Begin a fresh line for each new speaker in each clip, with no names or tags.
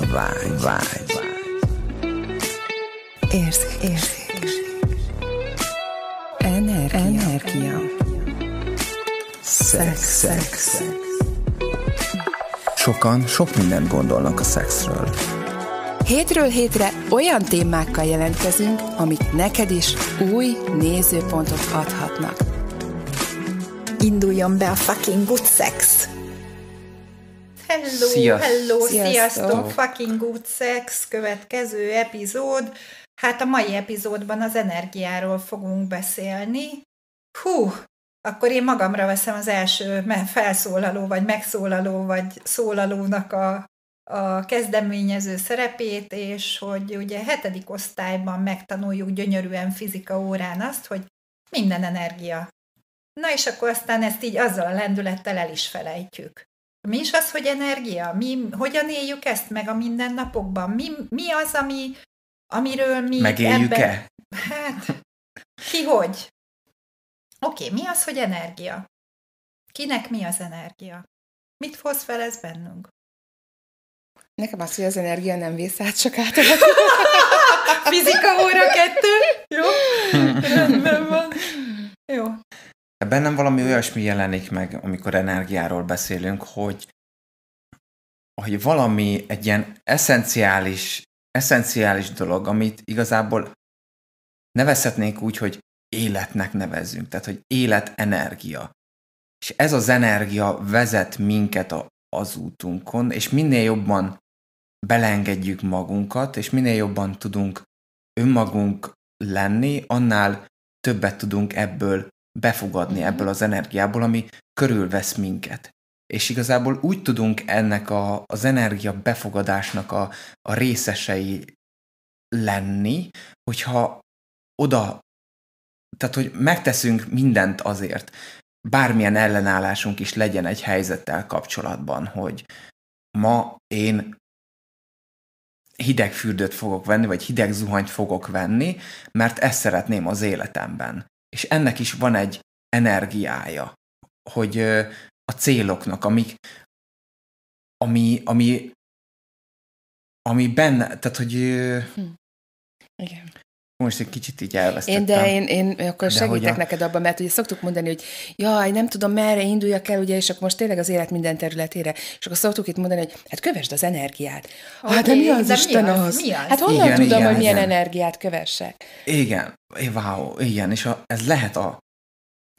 vágy, vágy.
Érzék, érzék. Energia. Energia.
Szex, szex, szex. Sokan sok mindent gondolnak a szexről.
Hétről hétre olyan témákkal jelentkezünk, amik neked is új nézőpontot adhatnak.
Induljon be a fucking good sex! Hello, Sziaszt. hello, sziasztok. sziasztok, fucking good sex, következő epizód. Hát a mai epizódban az energiáról fogunk beszélni. Hú, akkor én magamra veszem az első felszólaló, vagy megszólaló, vagy szólalónak a, a kezdeményező szerepét, és hogy ugye hetedik osztályban megtanuljuk gyönyörűen fizika órán azt, hogy minden energia. Na és akkor aztán ezt így azzal a lendülettel el is felejtjük. Mi is az, hogy energia? Mi, hogyan éljük ezt meg a mindennapokban? Mi, mi az, ami, amiről mi Megéljük-e? Ebben... Hát, ki hogy? Oké, okay, mi az, hogy energia? Kinek mi az energia? Mit hoz fel ez bennünk?
Nekem az, hogy az energia nem vész át, csak át.
Fizika
óra
kettő? Jó? Rendben van. Jó. Bennem valami olyasmi jelenik meg, amikor energiáról beszélünk, hogy, hogy valami egy ilyen eszenciális, eszenciális dolog, amit igazából nevezhetnénk úgy, hogy életnek nevezzünk, tehát hogy életenergia. És ez az energia vezet minket a, az útunkon, és minél jobban belengedjük magunkat, és minél jobban tudunk önmagunk lenni, annál többet tudunk ebből befogadni mhm. ebből az energiából, ami körülvesz minket. És igazából úgy tudunk ennek a, az energia befogadásnak a, a részesei lenni, hogyha oda, tehát hogy megteszünk mindent azért, bármilyen ellenállásunk is legyen egy helyzettel kapcsolatban, hogy ma én hideg fürdőt fogok venni, vagy hideg zuhanyt fogok venni, mert ezt szeretném az életemben és ennek is van egy energiája, hogy a céloknak, amik, ami, ami, ami benne, tehát hogy... Hm. Igen most egy kicsit így elvesztettem. Én, de
én, én akkor de segítek a... neked abban, mert ugye szoktuk mondani, hogy jaj, nem tudom, merre induljak el, ugye, és akkor most tényleg az élet minden területére. És akkor szoktuk itt mondani, hogy hát kövesd az energiát. Okay, hát de mi az de Isten mi az? az? Mi az? Hát honnan igen, tudom, igen, hogy milyen igen. energiát kövessek?
Igen, wow, igen, és a, ez lehet a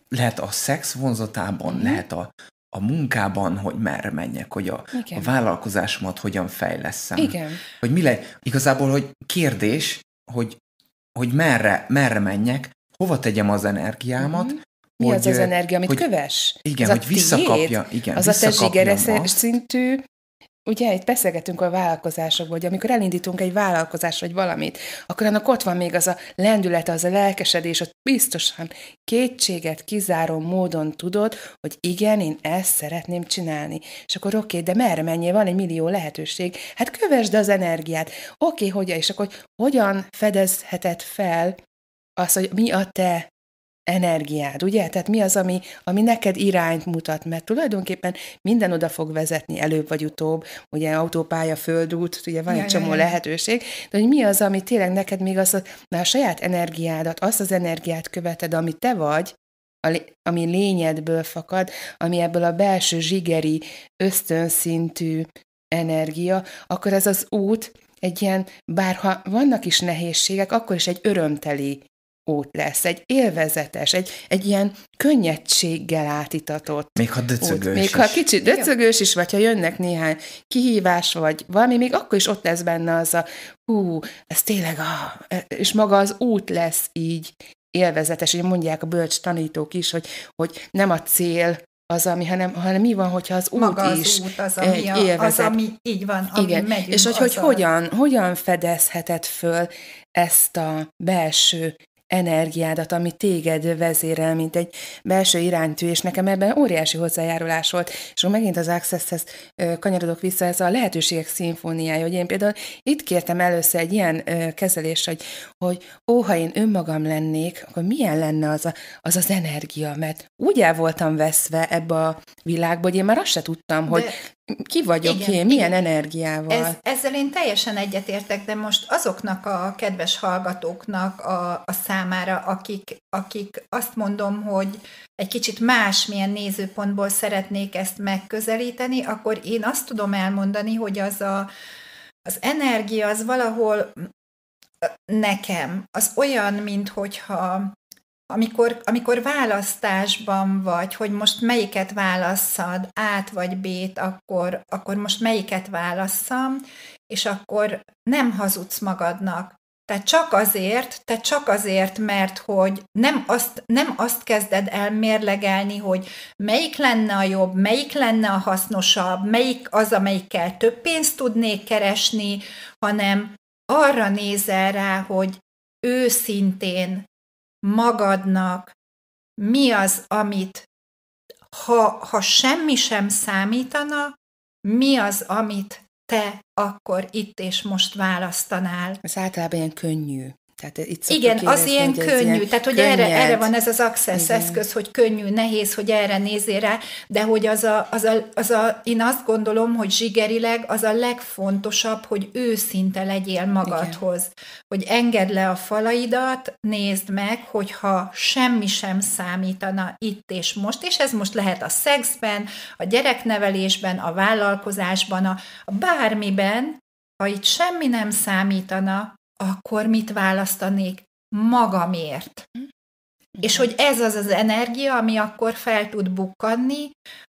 lehet a szex vonzatában, mm. lehet a, a munkában, hogy merre menjek, hogy a, a vállalkozásomat hogyan fejleszem. Igen. Hogy mi le, igazából, hogy kérdés, hogy hogy merre, merre menjek, hova tegyem az energiámat, mm-hmm. Mi hogy, az az energia, amit hogy, köves? Igen, az hogy a visszakapja. Tiéd? Igen, az visszakapja a te zsigeres
szintű Ugye, itt beszélgetünk a vállalkozásokból, hogy amikor elindítunk egy vállalkozást vagy valamit, akkor annak ott van még az a lendület, az a lelkesedés, ott biztosan kétséget kizáró módon tudod, hogy igen, én ezt szeretném csinálni. És akkor oké, okay, de merre menjél, van egy millió lehetőség. Hát kövesd az energiát. Oké, okay, hogyan, és akkor hogyan fedezheted fel azt, hogy mi a te energiád, ugye? Tehát mi az, ami, ami neked irányt mutat, mert tulajdonképpen minden oda fog vezetni előbb vagy utóbb, ugye autópálya, földút, ugye van ja, egy csomó ja, ja. lehetőség, de hogy mi az, ami tényleg neked még az, mert a saját energiádat, azt az energiát követed, ami te vagy, ami lényedből fakad, ami ebből a belső zsigeri, ösztönszintű energia, akkor ez az út egy ilyen, bárha vannak is nehézségek, akkor is egy örömteli út lesz, egy élvezetes, egy, egy ilyen könnyedséggel átitatott
Még ha döcögős út. Még is. ha kicsit döcögős
is, vagy ha jönnek néhány kihívás, vagy valami, még akkor is ott lesz benne az a hú, ez tényleg a... És maga az út lesz így élvezetes, ugye mondják a bölcs tanítók is, hogy, hogy nem a cél az, ami, hanem, hanem mi van, hogyha az út Maga az is út, az, ami a, élvezet. Az, ami
így van, ami Igen. megyünk. És hogy, hogy hogyan,
hogyan fedezheted föl ezt a belső energiádat, ami téged vezérel, mint egy belső iránytű, és nekem ebben óriási hozzájárulás volt. És akkor megint az Access-hez kanyarodok vissza, ez a lehetőségek szimfóniája, hogy én például itt kértem először egy ilyen kezelés, hogy, hogy ó, ha én önmagam lennék, akkor milyen lenne az a, az, az energia, mert úgy el voltam veszve ebbe a világba, hogy én már azt se tudtam, De hogy ki vagyok igen, én, milyen igen. energiával. Ez,
ezzel én teljesen egyetértek, de most azoknak a kedves hallgatóknak a, a számára, akik, akik azt mondom, hogy egy kicsit másmilyen nézőpontból szeretnék ezt megközelíteni, akkor én azt tudom elmondani, hogy az a, az energia az valahol nekem az olyan, mint hogyha amikor, amikor választásban vagy, hogy most melyiket válasszad, át vagy bét, akkor, akkor most melyiket válasszam, és akkor nem hazudsz magadnak. Te csak azért, te csak azért, mert hogy nem azt, nem azt kezded el mérlegelni, hogy melyik lenne a jobb, melyik lenne a hasznosabb, melyik az, amelyikkel több pénzt tudnék keresni, hanem arra nézel rá, hogy őszintén magadnak, mi az, amit ha, ha semmi sem számítana, mi az, amit te akkor itt és most választanál. Ez általában ilyen könnyű. Tehát eh, itt Igen, az ilyen hogy könnyű, ilyen tehát hogy erre, erre van ez az access Igen. eszköz, hogy könnyű, nehéz, hogy erre nézél rá, de hogy az a, az, a, az a, én azt gondolom, hogy zsigerileg az a legfontosabb, hogy őszinte legyél magadhoz, Igen. hogy engedd le a falaidat, nézd meg, hogyha semmi sem számítana itt és most, és ez most lehet a szexben, a gyereknevelésben, a vállalkozásban, a, a bármiben, ha itt semmi nem számítana, akkor mit választanék magamért? Mhm. És hogy ez az az energia, ami akkor fel tud bukkanni,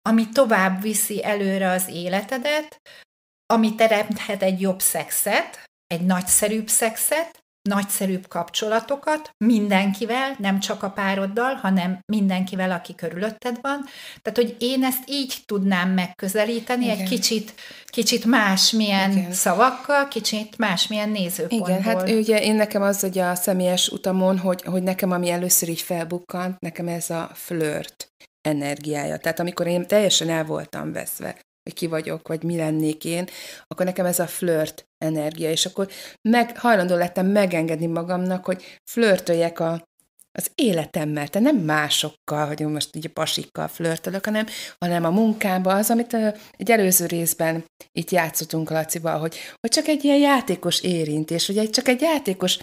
ami tovább viszi előre az életedet, ami teremthet egy jobb szexet, egy nagyszerűbb szexet, nagyszerűbb kapcsolatokat mindenkivel, nem csak a pároddal, hanem mindenkivel, aki körülötted van. Tehát, hogy én ezt így tudnám megközelíteni, Igen. egy kicsit, kicsit másmilyen Igen. szavakkal, kicsit másmilyen nézőpontból. Igen, hát ugye
én nekem az, hogy a személyes utamon, hogy, hogy nekem ami először így felbukkant, nekem ez a flört energiája. Tehát amikor én teljesen el voltam veszve hogy ki vagyok, vagy mi lennék én, akkor nekem ez a flirt energia, és akkor meg, hajlandó lettem megengedni magamnak, hogy flörtöljek a, az életemmel, tehát nem másokkal, hogy most így a pasikkal flörtölök, hanem, hanem a munkába, az, amit egy előző részben itt játszottunk Lacival, hogy, hogy csak egy ilyen játékos érintés, vagy egy, csak egy játékos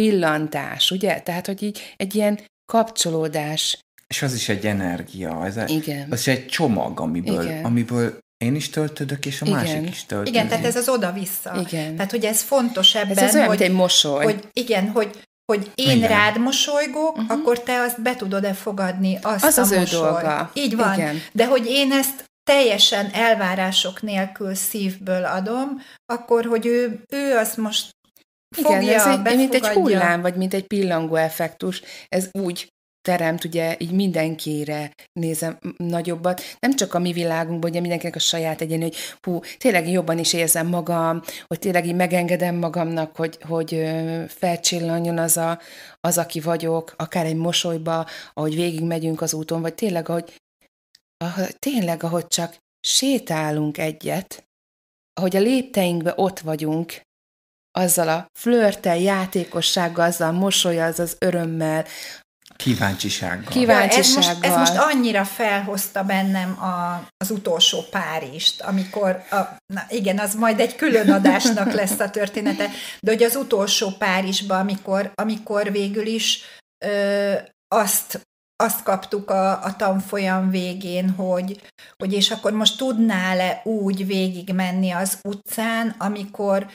pillantás, ugye? Tehát, hogy így egy ilyen kapcsolódás.
És az is egy energia, ez a, Igen. az is egy csomag, amiből, Igen. amiből én is töltödök, és a igen. másik is töltődik. Igen, tehát ez az
oda-vissza. Igen. Tehát, hogy ez fontos ebben, ez az olyan, hogy, egy mosoly. hogy igen, hogy hogy én Igen. rád mosolygok, uh-huh. akkor te azt be tudod-e fogadni, azt az a az mosoly. ő dolga. Így van. Igen. De hogy én ezt teljesen elvárások nélkül szívből adom, akkor hogy ő, ő azt most fogja, Igen, ez egy, befogadja. mint egy hullám,
vagy mint egy pillangó effektus. Ez úgy teremt, ugye így mindenkire nézem nagyobbat, nem csak a mi világunkban, ugye mindenkinek a saját egyén, hogy hú, tényleg jobban is érzem magam, hogy tényleg így megengedem magamnak, hogy, hogy felcsillanjon az a, az, aki vagyok, akár egy mosolyba, ahogy végigmegyünk az úton, vagy tényleg, ahogy, ahogy tényleg, ahogy csak sétálunk egyet, ahogy a lépteinkbe ott vagyunk, azzal a flörtel, játékossággal, azzal a mosolyal, az az örömmel,
Kíváncsisággal.
Kíváncsisággal. Ja, ez, most, ez most
annyira felhozta bennem a, az utolsó párist, amikor, a, na igen, az majd egy külön adásnak lesz a története, de hogy az utolsó párisba, amikor, amikor végül is ö, azt azt kaptuk a, a tanfolyam végén, hogy, hogy és akkor most tudnál-e úgy végigmenni az utcán, amikor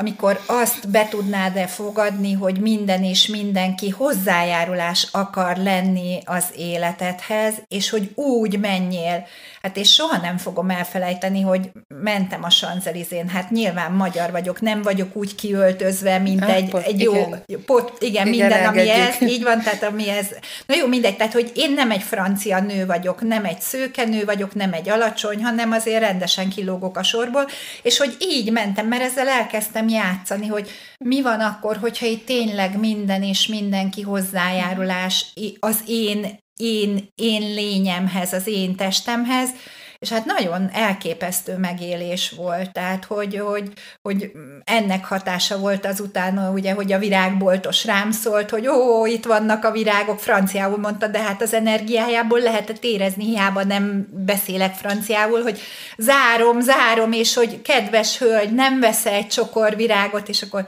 amikor azt be tudnád-e fogadni, hogy minden és mindenki hozzájárulás akar lenni az életedhez, és hogy úgy menjél. Hát és soha nem fogom elfelejteni, hogy mentem a Sanzelizén, hát nyilván magyar vagyok, nem vagyok úgy kiöltözve, mint hát, egy, pot, egy jó igen. pot, igen, igen minden, elengedjük. ami ez, így van, tehát ami ez, na jó, mindegy, tehát hogy én nem egy francia nő vagyok, nem egy szőke nő vagyok, nem egy alacsony, hanem azért rendesen kilógok a sorból, és hogy így mentem, mert ezzel elkezdtem játszani, hogy mi van akkor, hogyha itt tényleg minden és mindenki hozzájárulás az én, én, én lényemhez, az én testemhez, és hát nagyon elképesztő megélés volt, tehát hogy, hogy, hogy ennek hatása volt azután, ugye, hogy a virágboltos rám szólt, hogy ó, itt vannak a virágok, franciául mondta, de hát az energiájából lehetett érezni, hiába nem beszélek franciául, hogy zárom, zárom, és hogy kedves hölgy, nem veszel egy csokor virágot, és akkor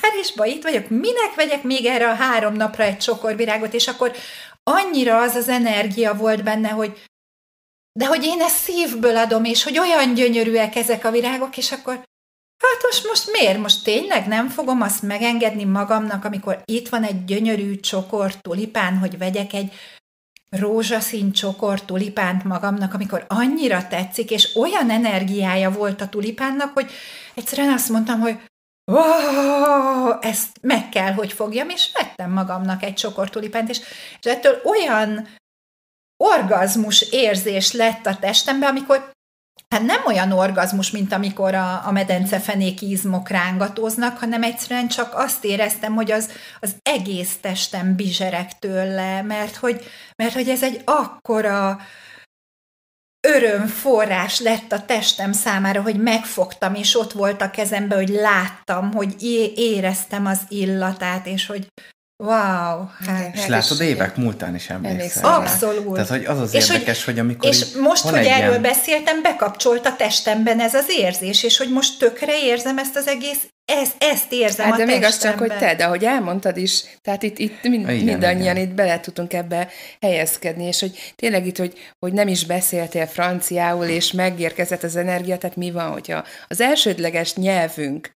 Párizsba itt vagyok, minek vegyek még erre a három napra egy csokor virágot, és akkor annyira az az energia volt benne, hogy de hogy én ezt szívből adom, és hogy olyan gyönyörűek ezek a virágok, és akkor hát most, most miért? Most tényleg nem fogom azt megengedni magamnak, amikor itt van egy gyönyörű csokor tulipán, hogy vegyek egy rózsaszín csokor tulipánt magamnak, amikor annyira tetszik, és olyan energiája volt a tulipánnak, hogy egyszerűen azt mondtam, hogy Oh, ezt meg kell, hogy fogjam, és vettem magamnak egy csokor tulipánt, és, és ettől olyan orgazmus érzés lett a testemben, amikor hát nem olyan orgazmus, mint amikor a, a medencefenéki izmok rángatóznak, hanem egyszerűen csak azt éreztem, hogy az, az egész testem bizserek tőle, mert hogy, mert hogy ez egy akkora örömforrás lett a testem számára, hogy megfogtam, és ott volt a kezembe, hogy láttam, hogy é- éreztem az illatát, és hogy, Wow! Hát, és látod,
évek múltán is emlékszem. Abszolút. Tehát, hogy az az és érdekes, hogy, hogy amikor És most, hogy erről
beszéltem, bekapcsolt a testemben ez az érzés, és hogy most tökre érzem ezt az egész ezt, ezt érzem hát, de még azt csak, hogy te, de ahogy
elmondtad is, tehát itt, itt mind, igen, mindannyian igen. itt bele tudunk ebbe helyezkedni, és hogy tényleg itt, hogy, hogy nem is beszéltél franciául, és megérkezett az energia, tehát mi van, hogyha az elsődleges nyelvünk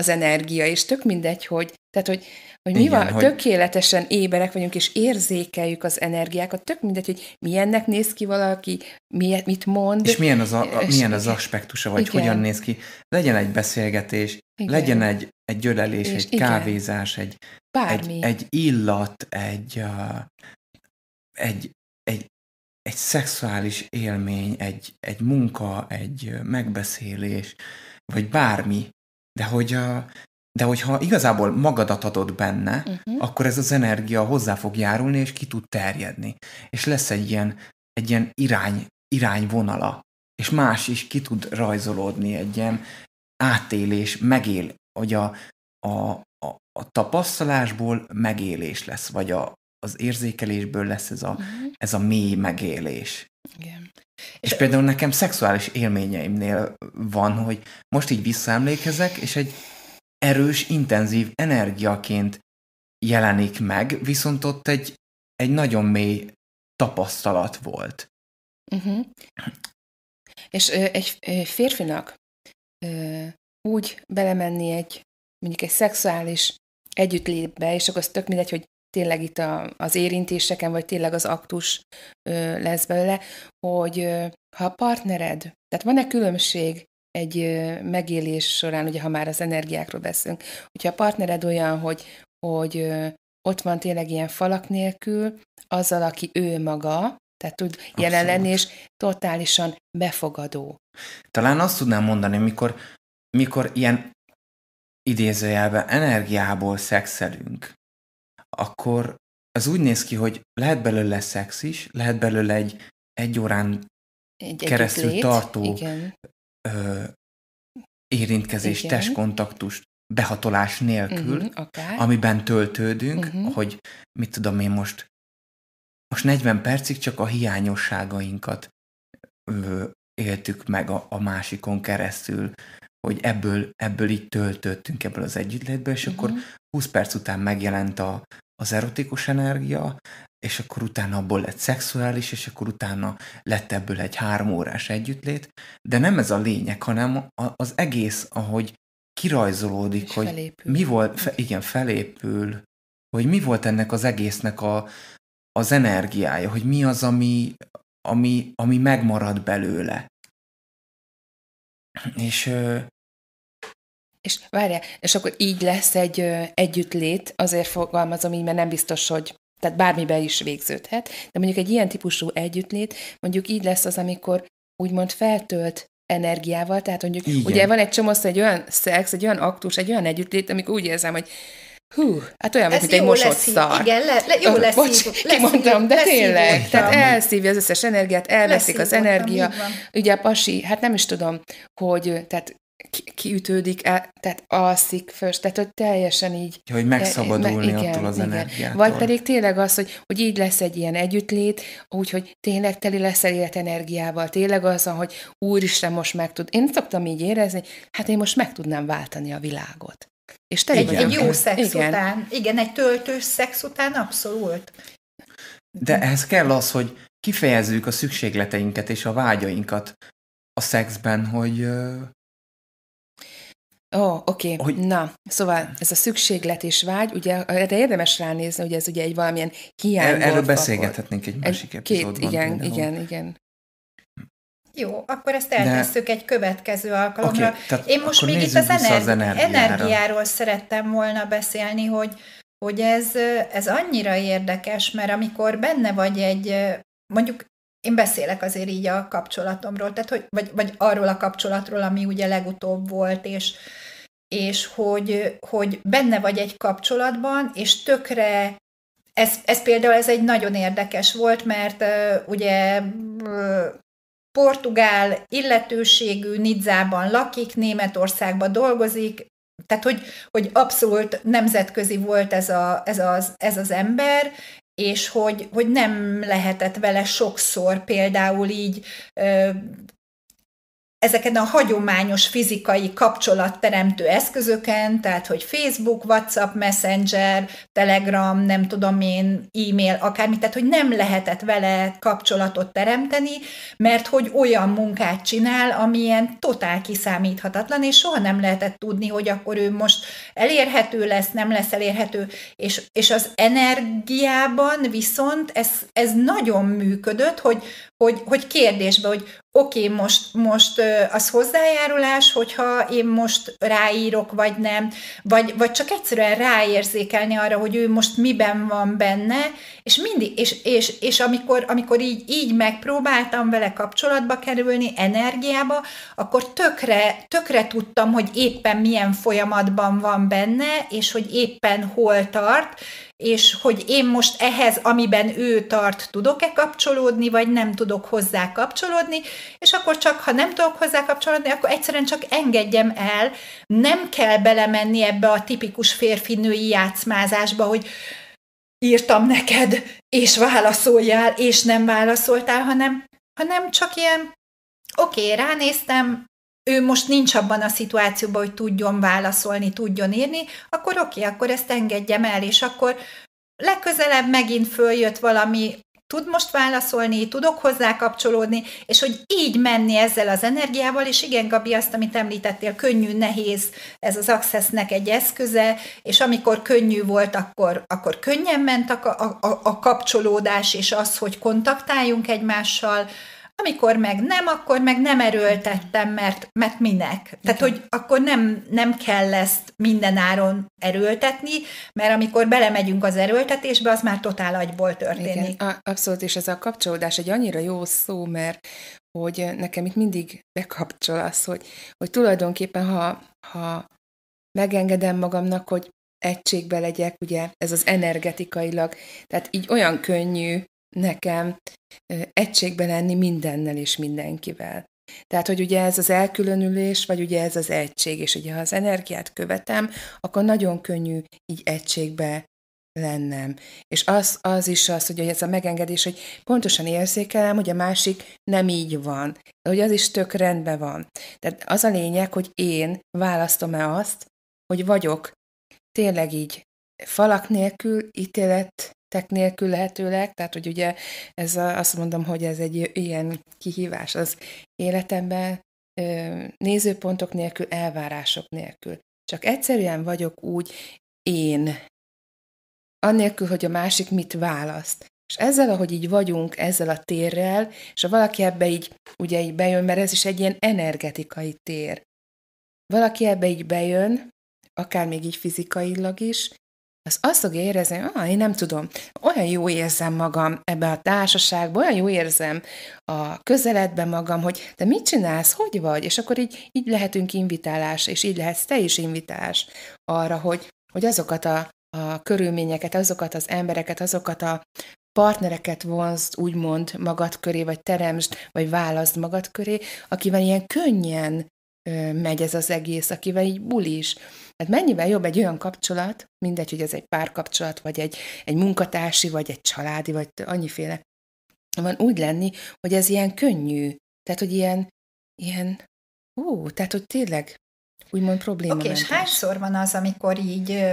az energia, és tök mindegy, hogy, tehát, hogy, hogy mi Igen, van, hogy... tökéletesen éberek vagyunk, és érzékeljük az energiákat, tök mindegy, hogy milyennek néz ki valaki, milyet, mit mond. És milyen
az, a, a, és... milyen az aspektusa, vagy Igen. hogyan néz ki. Legyen egy beszélgetés, Igen. legyen egy, egy gyölelés, és egy Igen. kávézás, egy, egy, egy illat, egy, uh, egy, egy, egy szexuális élmény, egy, egy munka, egy megbeszélés, vagy bármi, de hogy a, de hogyha igazából magadat adod benne, uh-huh. akkor ez az energia hozzá fog járulni, és ki tud terjedni. És lesz egy ilyen, egy ilyen irány, irányvonala, és más is ki tud rajzolódni egy ilyen átélés, megél, hogy a, a, a, a tapasztalásból megélés lesz, vagy a, az érzékelésből lesz ez a, uh-huh. ez a mély megélés. Igen. És De... például nekem szexuális élményeimnél van, hogy most így visszaemlékezek, és egy erős, intenzív energiaként jelenik meg, viszont ott egy, egy nagyon mély tapasztalat volt.
Uh-huh. És ö, egy, egy férfinak ö, úgy belemenni egy, mondjuk egy szexuális együttlétbe, és akkor az tök mindegy, hogy tényleg itt a, az érintéseken, vagy tényleg az aktus ö, lesz belőle, hogy ö, ha a partnered, tehát van-e különbség egy ö, megélés során, ugye ha már az energiákról beszélünk, hogyha a partnered olyan, hogy, hogy ö, ott van tényleg ilyen falak nélkül, azzal, aki ő maga, tehát tud Abszolút. jelen lenni, és totálisan befogadó.
Talán azt tudnám mondani, mikor, mikor ilyen idézőjelben energiából szexelünk, akkor az úgy néz ki, hogy lehet belőle szex is, lehet belőle egy egy órán egy keresztül lét, tartó igen. Ö, érintkezés, igen. behatolás nélkül, uh-huh, mhm, okay. amiben töltődünk, uh-huh. hogy mit tudom én most, most 40 percig csak a hiányosságainkat ö, éltük meg a, a másikon keresztül, hogy ebből, ebből így töltöttünk ebből az együttlétből, és uh-huh. akkor 20 mhm. perc után megjelent a, az erotikus energia, és akkor utána abból lett szexuális, és akkor utána lett ebből egy három órás együttlét, de nem ez a lényeg, hanem az egész, ahogy kirajzolódik, hogy felépül. mi volt, fe, igen, felépül, hogy mi volt ennek az egésznek a, az energiája, hogy mi az, ami, ami, ami megmarad belőle. És,
és várjál, és akkor így lesz egy ö, együttlét, azért fogalmazom így, mert nem biztos, hogy tehát bármiben is végződhet, de mondjuk egy ilyen típusú együttlét, mondjuk így lesz az, amikor úgymond feltölt energiával, tehát mondjuk, Igen. ugye van egy csomó egy olyan szex, egy olyan aktus, egy olyan együttlét, amikor úgy érzem, hogy Hú, hát olyan, mint egy mosott lesz szar. Igen, le, le, jó oh, lesz. Bocs, lesz kimondtam, de lesz tényleg. Leszív, tehát elszívja az összes energiát, elveszik lesz az energia. Ugye a pasi, hát nem is tudom, hogy tehát kiütődik, el, tehát alszik föl, tehát hogy teljesen így... Ja, hogy megszabadulni e, e, me, igen, attól az igen. energiától. Vagy pedig tényleg az, hogy, hogy így lesz egy ilyen együttlét, úgyhogy tényleg teli élet energiával. tényleg az, hogy úristen, most meg tud... Én szoktam így érezni, hát én
most meg tudnám váltani a világot.
És te egy, egy jó szex igen.
után, igen, egy töltős szex után abszolút.
De ehhez kell az, hogy kifejezzük a szükségleteinket és a vágyainkat a szexben, hogy
Ó, oh, oké. Okay. Hogy... Na, szóval ez a szükséglet és vágy, ugye erre érdemes ránézni, ugye ez ugye egy valamilyen hiány. erről beszélgethetnénk
egy másik egy, epizódban. Két, igen, mindenhol. igen,
igen. Jó, akkor ezt eltesszük De... egy következő alkalomra. Okay, Én most még itt az, energi- az energiáról szerettem volna beszélni, hogy hogy ez, ez annyira érdekes, mert amikor benne vagy egy, mondjuk én beszélek azért így a kapcsolatomról, tehát hogy, vagy, vagy arról a kapcsolatról, ami ugye legutóbb volt, és, és hogy, hogy benne vagy egy kapcsolatban, és tökre ez, ez például ez egy nagyon érdekes volt, mert uh, ugye portugál illetőségű, Nidzában lakik, Németországban dolgozik, tehát, hogy, hogy abszolút nemzetközi volt ez, a, ez, az, ez az ember, és hogy, hogy nem lehetett vele sokszor például így ö, ezeken a hagyományos fizikai kapcsolatteremtő eszközöken, tehát hogy Facebook, WhatsApp, Messenger, Telegram, nem tudom én, e-mail, akármi, tehát hogy nem lehetett vele kapcsolatot teremteni, mert hogy olyan munkát csinál, amilyen totál kiszámíthatatlan, és soha nem lehetett tudni, hogy akkor ő most elérhető lesz, nem lesz elérhető, és, és az energiában viszont ez, ez nagyon működött, hogy, hogy, hogy kérdésbe, hogy oké, okay, most, most az hozzájárulás, hogyha én most ráírok, vagy nem, vagy, vagy csak egyszerűen ráérzékelni arra, hogy ő most miben van benne, és mindig, és, és, és amikor, amikor így, így megpróbáltam vele kapcsolatba kerülni, energiába, akkor tökre, tökre tudtam, hogy éppen milyen folyamatban van benne, és hogy éppen hol tart, és hogy én most ehhez, amiben ő tart, tudok-e kapcsolódni, vagy nem tudok hozzá kapcsolódni, és akkor csak, ha nem tudok hozzá kapcsolódni, akkor egyszerűen csak engedjem el, nem kell belemenni ebbe a tipikus férfi-női játszmázásba, hogy írtam neked, és válaszoljál, és nem válaszoltál, hanem, hanem csak ilyen, oké, okay, ránéztem, ő most nincs abban a szituációban, hogy tudjon válaszolni, tudjon írni, akkor oké, okay, akkor ezt engedjem el, és akkor legközelebb megint följött valami, tud most válaszolni, tudok hozzá kapcsolódni, és hogy így menni ezzel az energiával, és igen, Gabi, azt, amit említettél, könnyű, nehéz, ez az accessnek egy eszköze, és amikor könnyű volt, akkor, akkor könnyen ment a, a, a, a kapcsolódás, és az, hogy kontaktáljunk egymással, amikor meg nem, akkor meg nem erőltettem, mert, mert minek? Tehát, hogy akkor nem, nem kell ezt minden áron erőltetni, mert amikor belemegyünk az erőltetésbe, az már totál agyból történik. Igen, abszolút, és ez a kapcsolódás egy annyira jó szó,
mert hogy nekem itt mindig bekapcsol az, hogy, hogy tulajdonképpen, ha, ha megengedem magamnak, hogy egységbe legyek, ugye ez az energetikailag, tehát így olyan könnyű nekem egységben lenni mindennel és mindenkivel. Tehát, hogy ugye ez az elkülönülés, vagy ugye ez az egység, és ugye ha az energiát követem, akkor nagyon könnyű így egységbe lennem. És az, az is az, hogy ez a megengedés, hogy pontosan érzékelem, hogy a másik nem így van, hogy az is tök rendben van. Tehát az a lényeg, hogy én választom-e azt, hogy vagyok tényleg így falak nélkül, ítéletek nélkül lehetőleg, tehát hogy ugye ez a, azt mondom, hogy ez egy ilyen kihívás az életemben, nézőpontok nélkül, elvárások nélkül. Csak egyszerűen vagyok úgy én, annélkül, hogy a másik mit választ. És ezzel, ahogy így vagyunk, ezzel a térrel, és ha valaki ebbe így, ugye így bejön, mert ez is egy ilyen energetikai tér. Valaki ebbe így bejön, akár még így fizikailag is, az azt fogja érezni, hogy ah, én nem tudom, olyan jó érzem magam ebbe a társaságban, olyan jó érzem a közeledben magam, hogy te mit csinálsz, hogy vagy? És akkor így, így lehetünk invitálás, és így lehetsz te is invitálás arra, hogy, hogy azokat a, a körülményeket, azokat az embereket, azokat a partnereket vonz, úgymond magad köré, vagy teremtsd, vagy válaszd magad köré, akivel ilyen könnyen ö, megy ez az egész, akivel így bulis, Hát mennyivel jobb egy olyan kapcsolat, mindegy, hogy ez egy párkapcsolat, vagy egy, egy munkatársi, vagy egy családi, vagy annyiféle, van úgy lenni, hogy ez ilyen könnyű. Tehát, hogy ilyen, ilyen, ú, tehát, hogy tényleg úgymond probléma. Oké, okay, és
hányszor van az, amikor így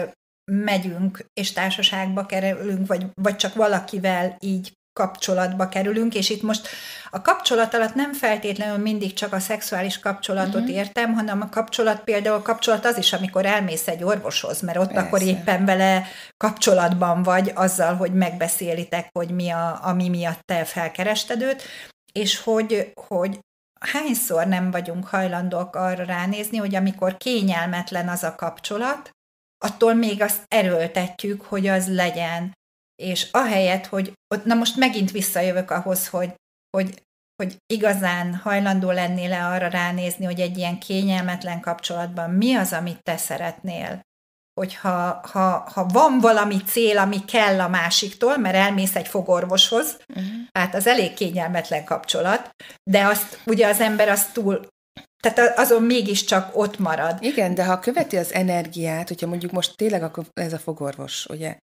megyünk, és társaságba kerülünk, vagy, vagy csak valakivel így kapcsolatba kerülünk, és itt most a kapcsolat alatt nem feltétlenül mindig csak a szexuális kapcsolatot uh-huh. értem, hanem a kapcsolat például a kapcsolat az is, amikor elmész egy orvoshoz, mert ott Persze. akkor éppen vele kapcsolatban vagy azzal, hogy megbeszélitek, hogy mi a, ami miatt te felkerested őt, és hogy, hogy hányszor nem vagyunk hajlandók arra ránézni, hogy amikor kényelmetlen az a kapcsolat, attól még azt erőltetjük, hogy az legyen és ahelyett, hogy ott, na most megint visszajövök ahhoz, hogy, hogy, hogy igazán hajlandó lennél le arra ránézni, hogy egy ilyen kényelmetlen kapcsolatban mi az, amit te szeretnél. Hogyha ha, ha van valami cél, ami kell a másiktól, mert elmész egy fogorvoshoz, uh-huh. hát az elég kényelmetlen kapcsolat, de azt ugye az ember azt túl tehát azon mégiscsak ott marad.
Igen, de ha követi az energiát, hogyha mondjuk most tényleg akkor ez a fogorvos, ugye,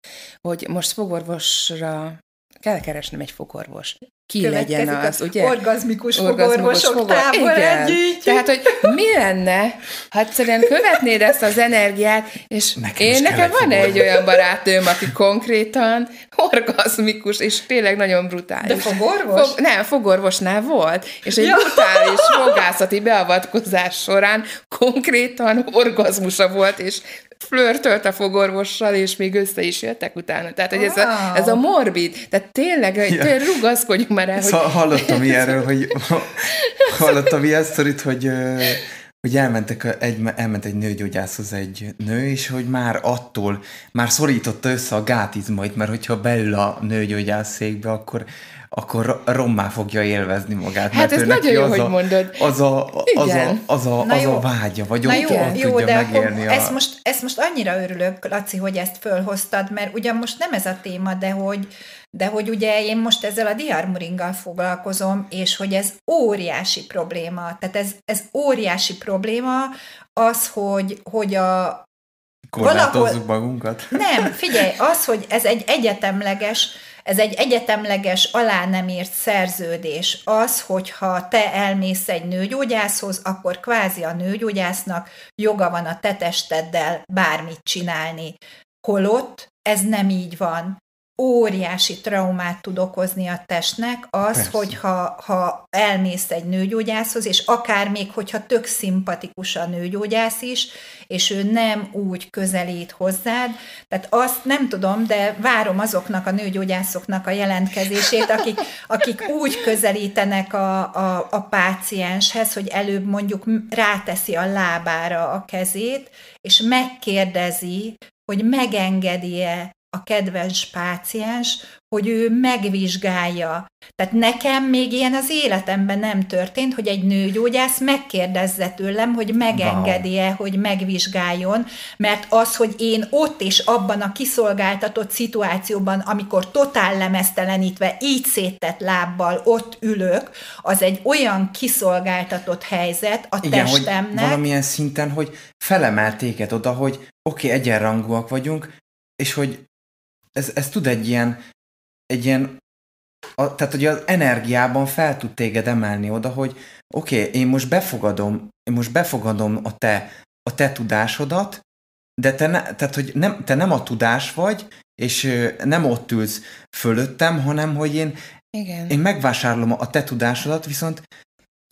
hogy most fogorvosra kell keresnem egy fogorvos. Ki Következik legyen az, az, ugye?
Orgazmikus, orgazmikus fogorvosok fogor... igen. együtt.
Tehát, hogy mi lenne, ha hát egyszerűen követnéd ezt az energiát, és nekem én nekem van -e egy olyan barátnőm, aki konkrétan orgazmikus, és tényleg nagyon brutális. De fogorvos? Fog, nem, fogorvosnál volt, és egy ja. brutális fogászati beavatkozás során konkrétan orgazmusa volt, és flörtölt a fogorvossal, és még össze is jöttek utána. Tehát, hogy ez, a, ez a morbid, tehát tényleg, ja. tényleg rugaszkodjunk már el. Szóval hogy... hallottam
ilyenről, hogy hallottam ilyen szorít, hogy hogy elmentek egy, elment egy nőgyógyászhoz egy nő, és hogy már attól, már szorította össze a gátizmait, mert hogyha belül a nőgyógyász székbe, akkor, akkor rommá fogja élvezni magát. Hát ez nagyon jó, hogy mondod. Az a, az Igen. a, az a, az a vágya, vagy Na ott, jó, jó, de megélni. a... ezt, most,
ezt most annyira örülök, Laci, hogy ezt fölhoztad, mert ugyan most nem ez a téma, de hogy, de hogy ugye én most ezzel a diarmuringgal foglalkozom, és hogy ez óriási probléma. Tehát ez, ez óriási probléma az, hogy, hogy a, Korlátozzuk Valahol... magunkat? Nem, figyelj, az, hogy ez egy egyetemleges ez egy egyetemleges, alá nem írt szerződés. Az, hogyha te elmész egy nőgyógyászhoz, akkor kvázi a nőgyógyásznak joga van a te testeddel bármit csinálni. Holott ez nem így van óriási traumát tud okozni a testnek az, Persze. hogyha ha elmész egy nőgyógyászhoz, és akár még, hogyha tök szimpatikus a nőgyógyász is, és ő nem úgy közelít hozzád, tehát azt nem tudom, de várom azoknak a nőgyógyászoknak a jelentkezését, akik, akik úgy közelítenek a, a, a pácienshez, hogy előbb mondjuk ráteszi a lábára a kezét, és megkérdezi, hogy megengedi-e a kedvenc páciens, hogy ő megvizsgálja. Tehát nekem még ilyen az életemben nem történt, hogy egy nőgyógyász megkérdezze tőlem, hogy megengedi-e, hogy megvizsgáljon, mert az, hogy én ott és abban a kiszolgáltatott szituációban, amikor totál lemeztelenítve, így széttett lábbal ott ülök, az egy olyan kiszolgáltatott helyzet a Igen, testemnek. Hogy
valamilyen szinten, hogy felemeltéket oda, hogy oké, okay, egyenrangúak vagyunk, és hogy ez, ez tud egy ilyen, egy ilyen a, tehát hogy az energiában fel tud téged emelni oda, hogy oké, okay, én most befogadom, én most befogadom a te, a te tudásodat, de te, ne, tehát, hogy nem, te nem a tudás vagy, és nem ott ülsz fölöttem, hanem hogy én, Igen. én megvásárolom a te tudásodat, viszont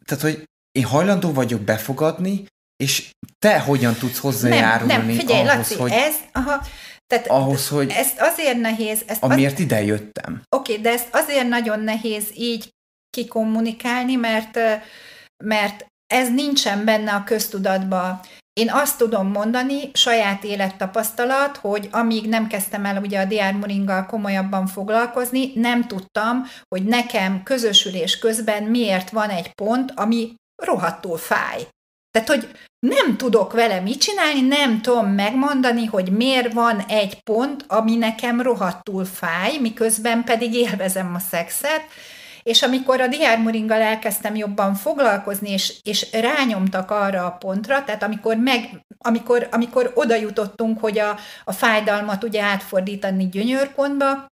tehát, hogy én hajlandó vagyok befogadni, és te hogyan tudsz hozzájárulni nem, nem, figyelj, ahhoz, Laci, hogy... ez,
aha, tehát
ahhoz, hogy ezt
azért nehéz... Ezt amiért az...
ide jöttem.
Oké, okay, de ezt azért nagyon nehéz így kikommunikálni, mert, mert ez nincsen benne a köztudatba. Én azt tudom mondani, saját élettapasztalat, hogy amíg nem kezdtem el ugye a diármuringgal komolyabban foglalkozni, nem tudtam, hogy nekem közösülés közben miért van egy pont, ami rohadtul fáj. Tehát, hogy nem tudok vele mit csinálni, nem tudom megmondani, hogy miért van egy pont, ami nekem rohadtul fáj, miközben pedig élvezem a szexet, és amikor a diármuringgal elkezdtem jobban foglalkozni, és, és rányomtak arra a pontra, tehát amikor, meg, amikor, amikor oda jutottunk, hogy a, a fájdalmat ugye átfordítani gyönyörpontba,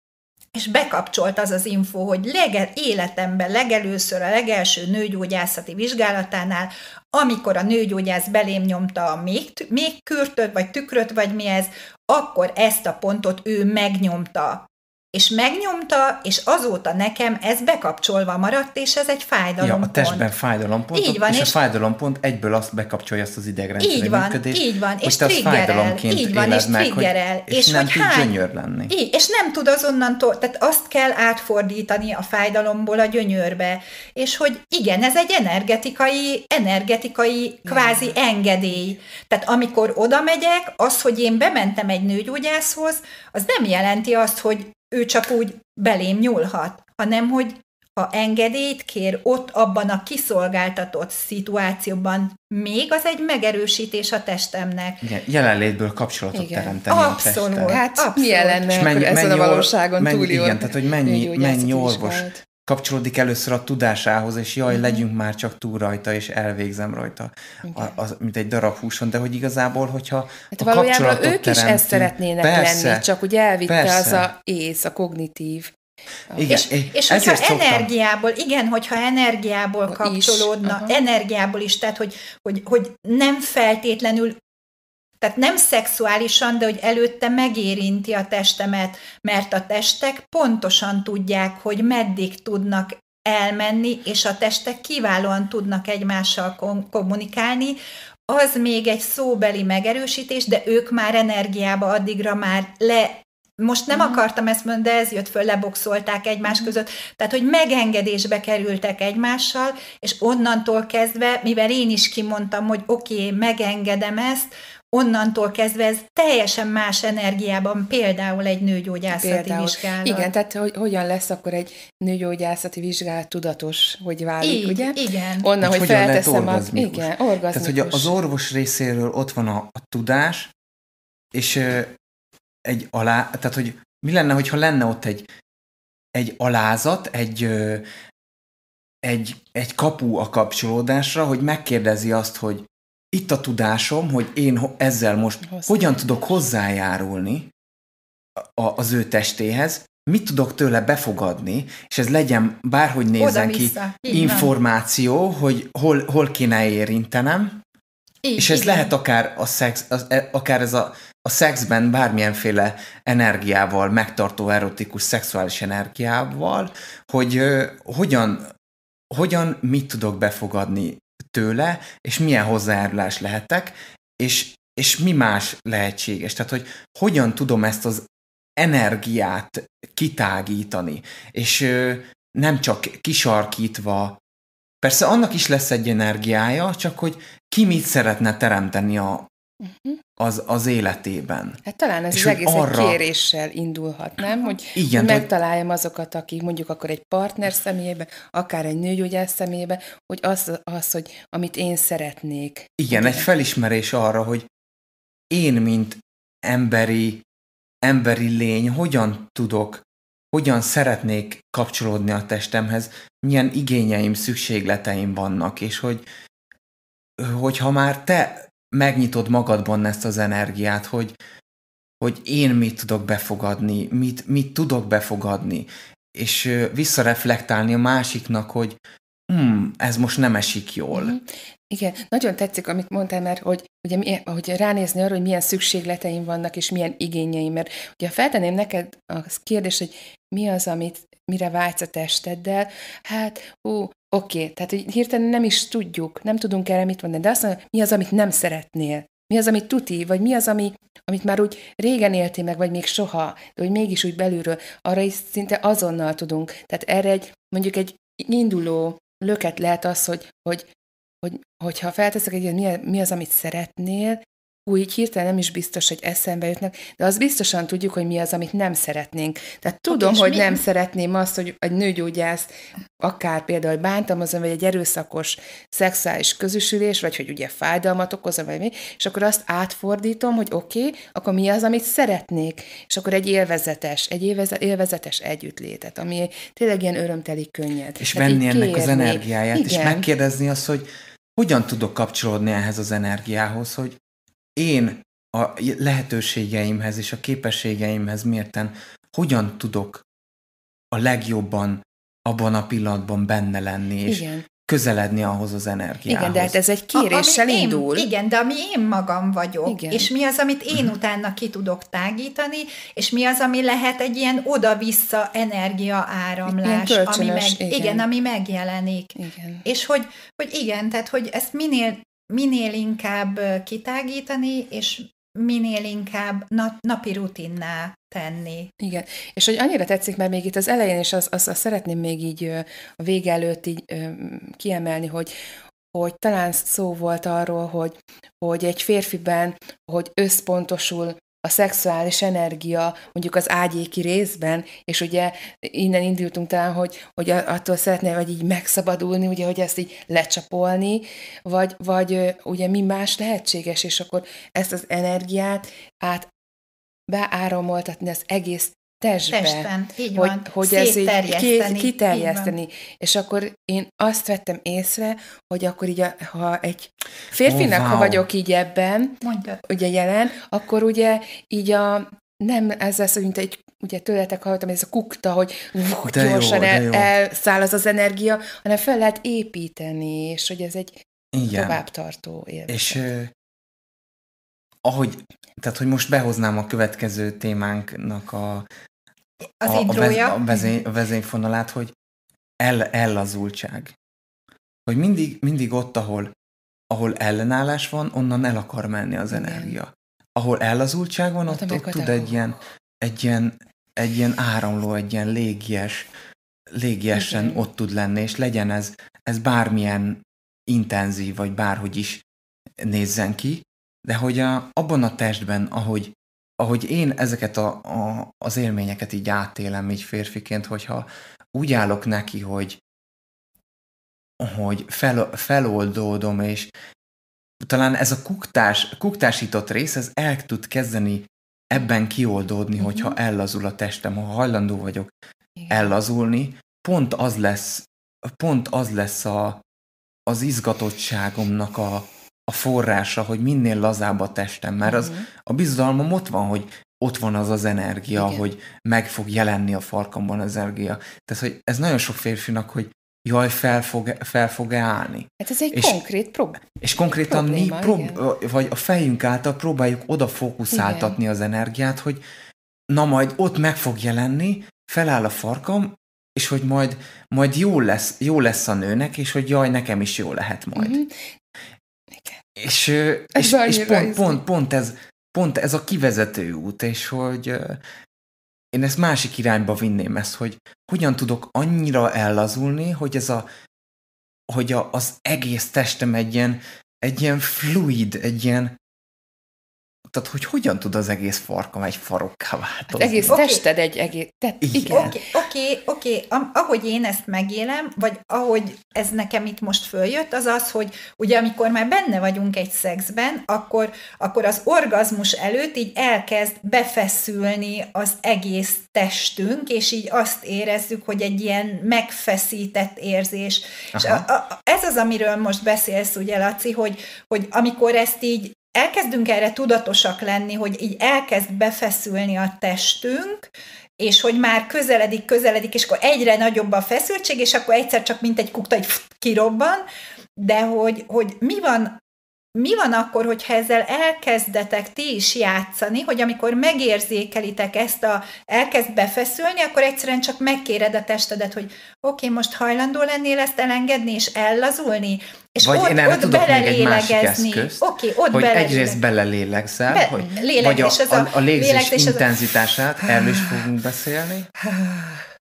és bekapcsolt az az info, hogy lege, életemben legelőször a legelső nőgyógyászati vizsgálatánál, amikor a nőgyógyász belém nyomta a még, még kürtöt, vagy tükröt, vagy mi ez, akkor ezt a pontot ő megnyomta és megnyomta, és azóta nekem ez bekapcsolva maradt, és ez egy fájdalompont. Ja, a testben
fájdalompont, így van, és, és a fájdalompont egyből azt bekapcsolja ezt az idegrendszeri így van, működést, így van, és te fájdalomként így van, és meg, hogy, és, és nem tud hány, gyönyör lenni.
Így, és nem tud azonnantól, tehát azt kell átfordítani a fájdalomból a gyönyörbe, és hogy igen, ez egy energetikai, energetikai kvázi engedély. Tehát amikor oda megyek, az, hogy én bementem egy nőgyógyászhoz, az nem jelenti azt, hogy ő csak úgy belém nyúlhat, hanem hogy ha engedélyt kér ott abban a kiszolgáltatott szituációban, még az egy megerősítés a testemnek.
Igen, jelenlétből kapcsolatot igen. teremteni abszolút, a testtel. Hát
abszolút. milyen lenne
mennyi, ez a valóságon mennyi, túli Igen, tehát hogy mennyi, mennyi orvos kapcsolódik először a tudásához, és jaj, mm legyünk már csak túl rajta, és elvégzem rajta, a, a, az, mint egy darab húson, de hogy igazából, hogyha hát a valójában ők teremtünk, is ezt szeretnének persze, lenni, csak ugye elvitte persze. az a
ész, a kognitív
igen, és, és, és hogyha szoktam.
energiából, igen, hogyha energiából kapcsolódna, is, uh-huh. energiából is, tehát hogy, hogy, hogy nem feltétlenül tehát nem szexuálisan, de hogy előtte megérinti a testemet, mert a testek pontosan tudják, hogy meddig tudnak elmenni, és a testek kiválóan tudnak egymással kommunikálni, az még egy szóbeli megerősítés, de ők már energiába addigra már le most nem uh-huh. akartam ezt mondani, de ez jött föl, leboxolták egymás uh-huh. között. Tehát, hogy megengedésbe kerültek egymással, és onnantól kezdve, mivel én is kimondtam, hogy oké, okay, megengedem ezt, onnantól kezdve ez teljesen más energiában, például egy nőgyógyászati például. vizsgálat. Igen,
tehát hogy hogyan lesz akkor egy nőgyógyászati vizsgálat tudatos, hogy válik, Így, ugye? Igen. Onnan, hát hogy felteszem az... Igen, orgazmikus. Tehát, hogy az
orvos részéről ott van a, a tudás, és ö, egy alá... Tehát, hogy mi lenne, hogyha lenne ott egy, egy alázat, egy, ö, egy, egy kapu a kapcsolódásra, hogy megkérdezi azt, hogy itt a tudásom, hogy én ezzel most Hozzá. hogyan tudok hozzájárulni a, az ő testéhez, mit tudok tőle befogadni, és ez legyen bárhogy nézzen ki információ, hogy hol, hol kéne érintenem, így, és ez igen. lehet akár, a szex, az, e, akár ez a, a szexben bármilyenféle energiával, megtartó erotikus szexuális energiával, hogy ö, hogyan, hogyan mit tudok befogadni tőle, és milyen hozzájárulás lehetek, és, és mi más lehetséges. Tehát, hogy hogyan tudom ezt az energiát kitágítani, és ö, nem csak kisarkítva, persze annak is lesz egy energiája, csak hogy ki mit szeretne teremteni a, uh-huh az, az életében. Hát talán ez és az egész arra... egy
kéréssel indulhat, nem?
Hogy, Igen, megtaláljam
de... azokat, akik mondjuk akkor egy partner személyében, akár egy nőgyógyász személyében, hogy az, az hogy amit én szeretnék. Igen, egy
felismerés arra, hogy én, mint emberi, emberi lény, hogyan tudok, hogyan szeretnék kapcsolódni a testemhez, milyen igényeim, szükségleteim vannak, és hogy hogyha már te megnyitod magadban ezt az energiát, hogy, hogy én mit tudok befogadni, mit, mit tudok befogadni, és visszareflektálni a másiknak, hogy hmm, ez most nem esik jól. Mhm.
Igen, nagyon tetszik, amit mondtál, mert hogy, ugye, hogy ránézni arra, hogy milyen szükségleteim vannak, és milyen igényeim, mert ugye feltenném neked a kérdés, hogy mi az, amit, mire vágysz a testeddel, hát, ú, oké, tehát hogy hirtelen nem is tudjuk, nem tudunk erre mit mondani, de azt mondja, mi az, amit nem szeretnél, mi az, amit tuti, vagy mi az, ami, amit már úgy régen éltél meg, vagy még soha, de hogy mégis úgy belülről, arra is szinte azonnal tudunk. Tehát erre egy, mondjuk egy induló löket lehet az, hogy, hogy hogy, hogyha felteszek egy ilyen, mi az, amit szeretnél, úgy hirtelen nem is biztos, hogy eszembe jutnak, de az biztosan tudjuk, hogy mi az, amit nem szeretnénk. Tehát tudom, okay, hogy mi? nem szeretném azt, hogy egy nőgyógyász akár például bántalmazom, vagy egy erőszakos szexuális közösülés, vagy hogy ugye fájdalmat okozom, vagy mi, és akkor azt átfordítom, hogy oké, okay, akkor mi az, amit szeretnék, és akkor egy élvezetes, egy élvezetes együttlétet, ami tényleg ilyen örömteli könnyed. És Tehát venni ennek kérni. az energiáját, Igen. és
megkérdezni azt, hogy hogyan tudok kapcsolódni ehhez az energiához, hogy én a lehetőségeimhez és a képességeimhez mérten hogyan tudok a legjobban abban a pillanatban benne lenni, és, Igen közeledni ahhoz az energiához. Igen, de hát ez egy kéréssel a, indul. Én, igen,
de ami én magam vagyok, igen. és mi az, amit én mhm. utána ki tudok tágítani, és mi az, ami lehet egy ilyen oda-vissza energia áramlás, ami meg, igen. igen, ami megjelenik. Igen. És hogy, hogy igen, tehát hogy ezt minél minél inkább kitágítani, és minél inkább nap, napi rutinná tenni. Igen, és hogy
annyira tetszik, mert még itt az elején, és azt az, az szeretném még így a vége előtt így kiemelni, hogy, hogy talán szó volt arról, hogy, hogy egy férfiben, hogy összpontosul a szexuális energia mondjuk az ágyéki részben, és ugye innen indultunk talán, hogy, hogy attól szeretnél vagy így megszabadulni, ugye, hogy ezt így lecsapolni, vagy, vagy ugye mi más lehetséges, és akkor ezt az energiát át beáramoltatni az egész testben, Testen, így hogy, van. hogy ez így kiterjeszteni. Így és akkor én azt vettem észre, hogy akkor így, a, ha egy férfinak, oh, wow. ha vagyok így ebben, Mondjad. ugye jelen, akkor ugye így a nem ez lesz, mint egy, ugye tőletek hallottam, ez a kukta, hogy de gyorsan jó, el, jó. elszáll az az energia, hanem fel lehet építeni, és hogy ez egy
Igen. továbbtartó élmény. És ahogy, tehát hogy most behoznám a következő témánknak a, az a, vez, a, vezény, a vezényfonalát, hogy el, ellazultság. Hogy mindig, mindig ott, ahol, ahol ellenállás van, onnan el akar menni az Igen. energia. Ahol ellazultság van, ott, ott, ott tud egy ilyen, egy, ilyen, egy ilyen áramló, egy ilyen légies, légiesen Igen. ott tud lenni, és legyen ez, ez bármilyen intenzív, vagy bárhogy is nézzen ki, de hogy a, abban a testben, ahogy, ahogy én ezeket a, a, az élményeket így átélem, így férfiként, hogyha úgy állok neki, hogy, hogy fel, feloldódom, és talán ez a kuktás, kuktásított rész, ez el tud kezdeni ebben kioldódni, uh-huh. hogyha ellazul a testem, ha hajlandó vagyok Igen. ellazulni, pont az lesz, pont az lesz a, az izgatottságomnak a, a forrása, hogy minél lazább a testem, mert az, mhm. a bizalmam ott van, hogy ott van az az energia, Igen. hogy meg fog jelenni a farkamban az energia. Tehát, hogy ez nagyon sok férfinak, hogy jaj, fel fog, fel fog állni. Hát ez egy és,
konkrét probléma.
És konkrétan probléma, mi prób- igen. vagy a fejünk által próbáljuk oda fókuszáltatni igen. az energiát, hogy na majd ott meg fog jelenni, feláll a farkam, és hogy majd, majd jó, lesz, jó lesz a nőnek, és hogy jaj, nekem is jó lehet majd. Mm-hmm. Igen. És, és, és pont, pont, pont, ez, pont ez a kivezető út, és hogy én ezt másik irányba vinném ezt, hogy hogyan tudok annyira ellazulni, hogy ez a, hogy a, az egész testem egy ilyen, egy ilyen fluid, egy ilyen, tehát hogy hogyan tud az egész farkam egy farokká változni? Hát egész okay. tested
egy egész... Tehát igen. Oké, okay, oké, okay, okay. ahogy én ezt megélem, vagy ahogy ez nekem itt most följött, az az, hogy ugye amikor már benne vagyunk egy szexben, akkor, akkor az orgazmus előtt így elkezd befeszülni az egész testünk, és így azt érezzük, hogy egy ilyen megfeszített érzés. Aha. És a, a, ez az, amiről most beszélsz, ugye, Laci, hogy, hogy amikor ezt így elkezdünk erre tudatosak lenni, hogy így elkezd befeszülni a testünk, és hogy már közeledik, közeledik, és akkor egyre nagyobb a feszültség, és akkor egyszer csak mint egy kukta, egy kirobban, de hogy, hogy mi van mi van akkor, hogyha ezzel elkezdetek ti is játszani, hogy amikor megérzékelitek ezt a, elkezd befeszülni, akkor egyszerűen csak megkéred a testedet, hogy oké, okay, most hajlandó lennél ezt elengedni és ellazulni, és vagy ott, én erre ott tudok még egy másik eszközt, okay, ott hogy belelélegezni. egyrészt
belelélegzel, Be, hogy, vagy a, a, a, légzés, légzés intenzitását, a... erről is fogunk beszélni.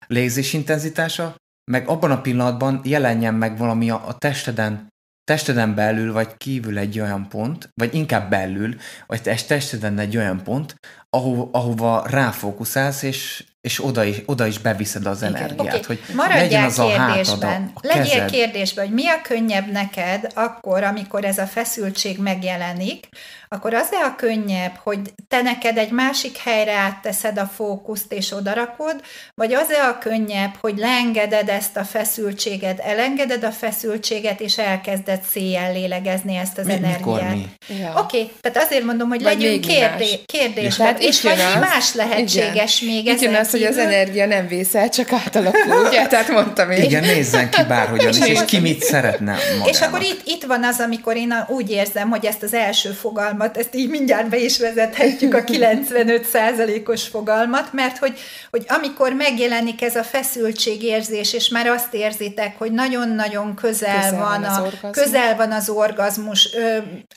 Légzés intenzitása, meg abban a pillanatban jelenjen meg valami a, a testeden, testeden belül vagy kívül egy olyan pont, vagy inkább belül, vagy te testeden egy olyan pont, aho, ahova ráfókuszálsz, és, és oda is, oda is beviszed az Igen. energiát, okay. hogy Maradjál legyen az kérdésben. a hátad, a, a Legyél kezed.
kérdésben, hogy mi a könnyebb neked akkor, amikor ez a feszültség megjelenik, akkor az a könnyebb, hogy te neked egy másik helyre átteszed a fókuszt és odarakod, vagy az a könnyebb, hogy leengeded ezt a feszültséget, elengeded a feszültséget, és elkezded széjjel lélegezni ezt az mi, energiát. Mi? Ja. Oké, okay, tehát azért mondom, hogy vagy legyünk kérdé- kérdés, ja. Hát hát és vagy az, más lehetséges igen. még ez. Igen, az, hogy az
energia nem vészel, csak átalakul, ugye? Tehát mondtam én. Igen,
nézzen ki bárhogyan és is, és ki mit szeretne magának. És akkor itt,
itt van az, amikor én úgy érzem, hogy ezt az első fogalmat fogalmat, ezt így mindjárt be is vezethetjük a 95%-os fogalmat, mert hogy, hogy amikor megjelenik ez a feszültségérzés, és már azt érzitek, hogy nagyon-nagyon közel, közel van, a, közel van az orgazmus,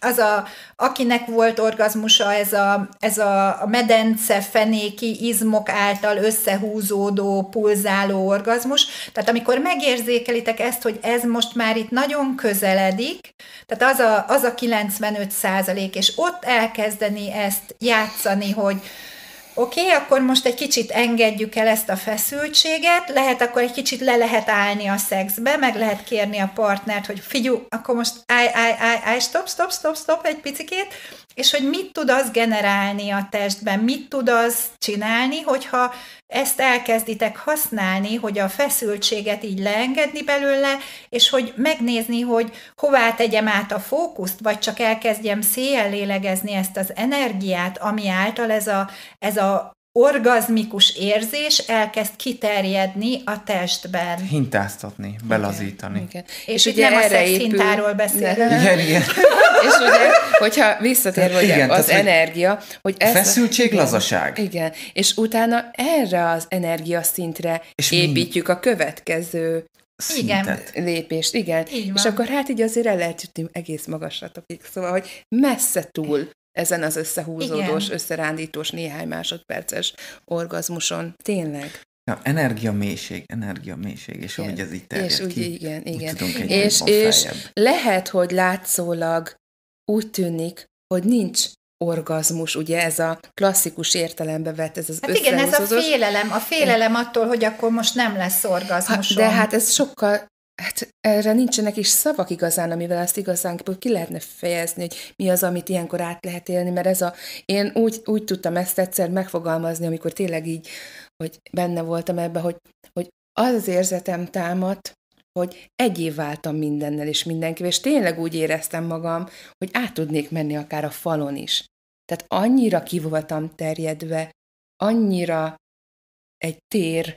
az a, akinek volt orgazmusa, ez a, ez a medence fenéki izmok által összehúzódó, pulzáló orgazmus, tehát amikor megérzékelitek ezt, hogy ez most már itt nagyon közeledik, tehát az a, az a 95 százalék, és ott elkezdeni ezt játszani, hogy oké, okay, akkor most egy kicsit engedjük el ezt a feszültséget, lehet akkor egy kicsit le lehet állni a szexbe, meg lehet kérni a partnert, hogy figyú, akkor most állj, állj, állj, állj, stop, stop, stop, stop, egy picikét, és hogy mit tud az generálni a testben, mit tud az csinálni, hogyha ezt elkezditek használni, hogy a feszültséget így leengedni belőle, és hogy megnézni, hogy hová tegyem át a fókuszt, vagy csak elkezdjem széjjel lélegezni ezt az energiát, ami által ez a, ez a orgazmikus érzés elkezd kiterjedni a testben.
Hintáztatni, belazítani. Igen, igen.
És, és ugye, ugye nem erre a szexhintáról épül... beszélünk.
Igen, igen. és ugye, hogyha visszatér, ugye igen, az tehát, energia, hogy ez... Feszültség, a, lazaság. Igen, és utána erre az energiaszintre és építjük mind... a következő Szintet. Igen. Lépést, igen. És akkor hát így azért el lehet jutni egész magasra, Szóval, hogy messze túl ezen az összehúzódós, Igen. összerándítós, néhány másodperces orgazmuson. Tényleg.
Ja, energia mélység, energia mélység, és igen. ahogy ez így terjed és úgy,
ki, igen, igen. Úgy egy és, és lehet, hogy látszólag úgy tűnik, hogy nincs orgazmus, ugye ez a klasszikus értelembe vett, ez az hát igen, ez a
félelem, a félelem attól, hogy akkor most nem lesz orgazmus. De hát
ez sokkal Hát erre nincsenek is szavak igazán, amivel ezt igazán ki lehetne fejezni, hogy mi az, amit ilyenkor át lehet élni, mert ez a, én úgy, úgy tudtam ezt egyszer megfogalmazni, amikor tényleg így, hogy benne voltam ebbe, hogy, hogy az az érzetem támadt, hogy egyé váltam mindennel és mindenkivel, és tényleg úgy éreztem magam, hogy át tudnék menni akár a falon is. Tehát annyira ki voltam terjedve, annyira egy tér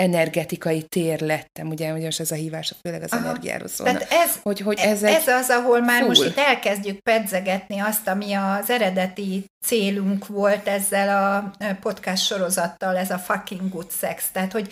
energetikai tér lettem, ugye, ugye most ez a hívás, főleg az Aha. energiáról szól. Tehát
ez, hogy, hogy ez, ez az, ahol már full. most itt elkezdjük pedzegetni azt, ami az eredeti célunk volt ezzel a eh, podcast sorozattal, ez a fucking good sex. Tehát, hogy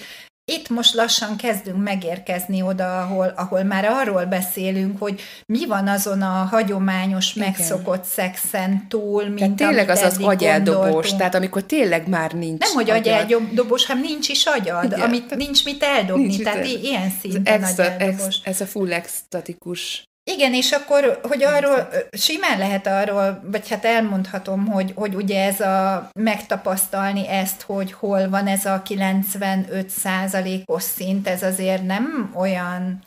itt most lassan kezdünk megérkezni oda, ahol, ahol már arról beszélünk, hogy mi van azon a hagyományos, Igen. megszokott szexen túl, mint tehát tényleg az az
agyeldobós, tehát amikor tényleg már nincs Nem, hogy
agyeldobós, hanem nincs is agyad, Igen. amit nincs mit eldobni, nincs tehát mit el... ilyen szinten ez, extra, ex, ez a full extatikus igen, és akkor, hogy arról simán lehet arról, vagy hát elmondhatom, hogy, hogy ugye ez a megtapasztalni ezt, hogy hol van ez a 95%-os szint, ez azért nem olyan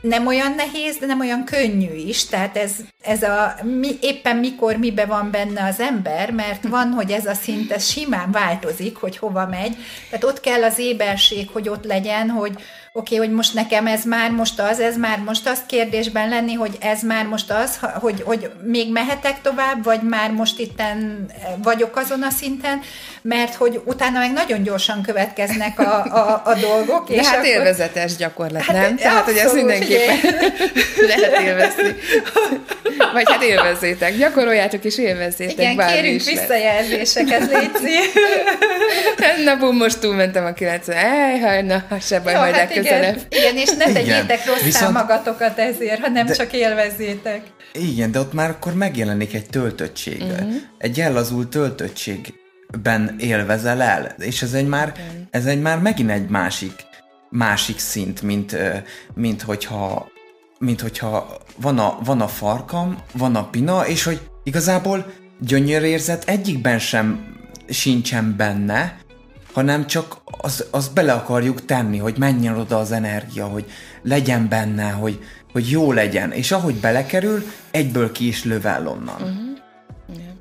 nem olyan nehéz, de nem olyan könnyű is, tehát ez, ez a mi, éppen mikor, mibe van benne az ember, mert van, hogy ez a szint ez simán változik, hogy hova megy, tehát ott kell az éberség, hogy ott legyen, hogy, oké, okay, hogy most nekem ez már most az, ez már most az kérdésben lenni, hogy ez már most az, hogy, hogy még mehetek tovább, vagy már most itten eh, vagyok azon a szinten, mert hogy utána meg nagyon gyorsan következnek a, a, a dolgok. De és hát akkor...
élvezetes gyakorlat,
hát, nem? Tehát, hogy ez mindenképpen
lehet élvezni. Vagy hát élvezzétek, gyakoroljátok és élvezzétek. Igen, kérünk
visszajelzéseket, Léci.
na bum, most túlmentem a 90. Ejhaj, na, se baj, Jó, majd hát legközelebb.
Igen, igen, és ne
tegyétek
rosszá Viszont...
magatokat ezért, hanem de... csak élvezzétek.
Igen, de ott már akkor megjelenik egy töltöttség. Uh-huh. Mhm. Egy ellazult töltöttség ben élvezel el, és ez egy már, ez egy már megint egy másik másik szint, mint, mint hogyha mint hogyha van a, van a farkam, van a pina, és hogy igazából gyönyörérzet egyikben sem sincsen benne, hanem csak az, az bele akarjuk tenni, hogy menjen oda az energia, hogy legyen benne, hogy, hogy jó legyen. És ahogy belekerül, egyből ki is lövel onnan. Uh-huh.
Yeah.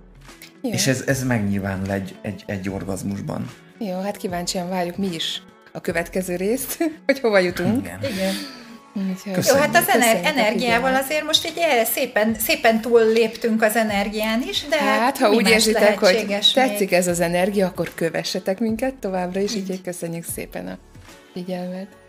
Yeah. És ez,
ez megnyilván egy, egy, egy orgazmusban.
Jó, hát kíváncsian várjuk mi is a következő részt, hogy hova jutunk. Igen. Igen. Köszönjük. Jó, hát az ener- energiával azért
most így szépen szépen, szépen léptünk az energián is, de hát, hát ha úgy érzitek, hogy még? tetszik ez
az energia, akkor kövessetek minket továbbra is, így, így köszönjük szépen a figyelmet.